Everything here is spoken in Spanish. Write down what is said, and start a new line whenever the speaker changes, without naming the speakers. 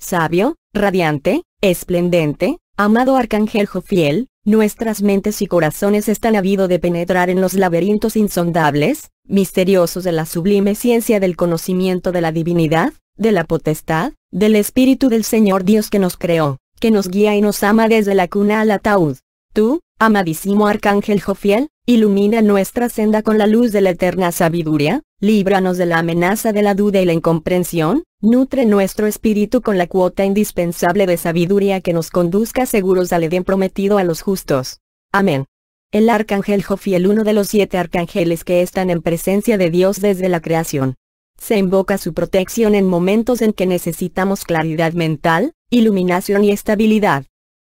sabio, radiante, esplendente, amado Arcángel Jofiel, nuestras mentes y corazones están habido de penetrar en los laberintos insondables, misteriosos de la sublime ciencia del conocimiento de la divinidad, de la potestad, del Espíritu del Señor Dios que nos creó, que nos guía y nos ama desde la cuna al ataúd. Tú, amadísimo Arcángel Jofiel, Ilumina nuestra senda con la luz de la eterna sabiduría, líbranos de la amenaza de la duda y la incomprensión, nutre nuestro espíritu con la cuota indispensable de sabiduría que nos conduzca seguros al Edén prometido a los justos. Amén. El arcángel Jofiel, uno de los siete arcángeles que están en presencia de Dios desde la creación. Se invoca su protección en momentos en que necesitamos claridad mental, iluminación y estabilidad.